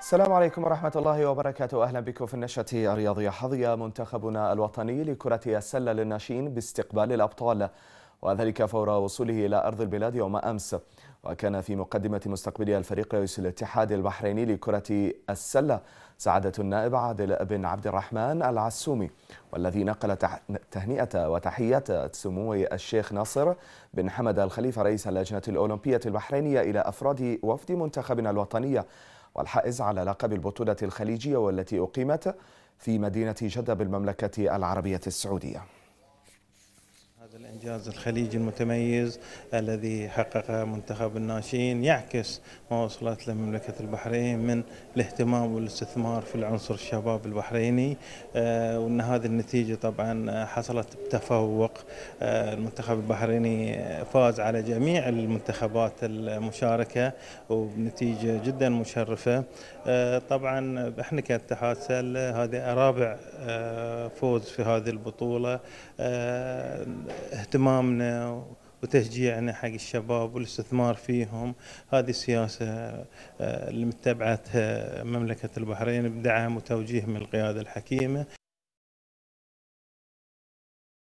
السلام عليكم ورحمة الله وبركاته أهلا بكم في النشرة الرياضية حظي منتخبنا الوطني لكرة السلة للناشئين باستقبال الأبطال وذلك فور وصوله إلى أرض البلاد يوم أمس وكان في مقدمة مستقبلي الفريق رئيس الاتحاد البحريني لكرة السلة سعادة النائب عادل بن عبد الرحمن العسومي والذي نقل تهنئة وتحية سمو الشيخ ناصر بن حمد الخليفة رئيس اللجنة الأولمبية البحرينية إلى أفراد وفد منتخبنا الوطنية والحائز على لقب البطولة الخليجية والتي أقيمت في مدينة جدة بالمملكة العربية السعودية هذا الانجاز الخليجي المتميز الذي حققه منتخب الناشئين يعكس ما وصلت له مملكه البحرين من الاهتمام والاستثمار في العنصر الشباب البحريني آه، وان هذه النتيجه طبعا حصلت بتفوق آه، المنتخب البحريني فاز على جميع المنتخبات المشاركه وبنتيجه جدا مشرفه آه، طبعا احنا كاتحاد سله هذه رابع فوز في هذه البطوله اهتمامنا وتشجيعنا حق الشباب والاستثمار فيهم هذه السياسة آه، اللي متبعتها مملكة البحرين بدعم وتوجيه من القيادة الحكيمة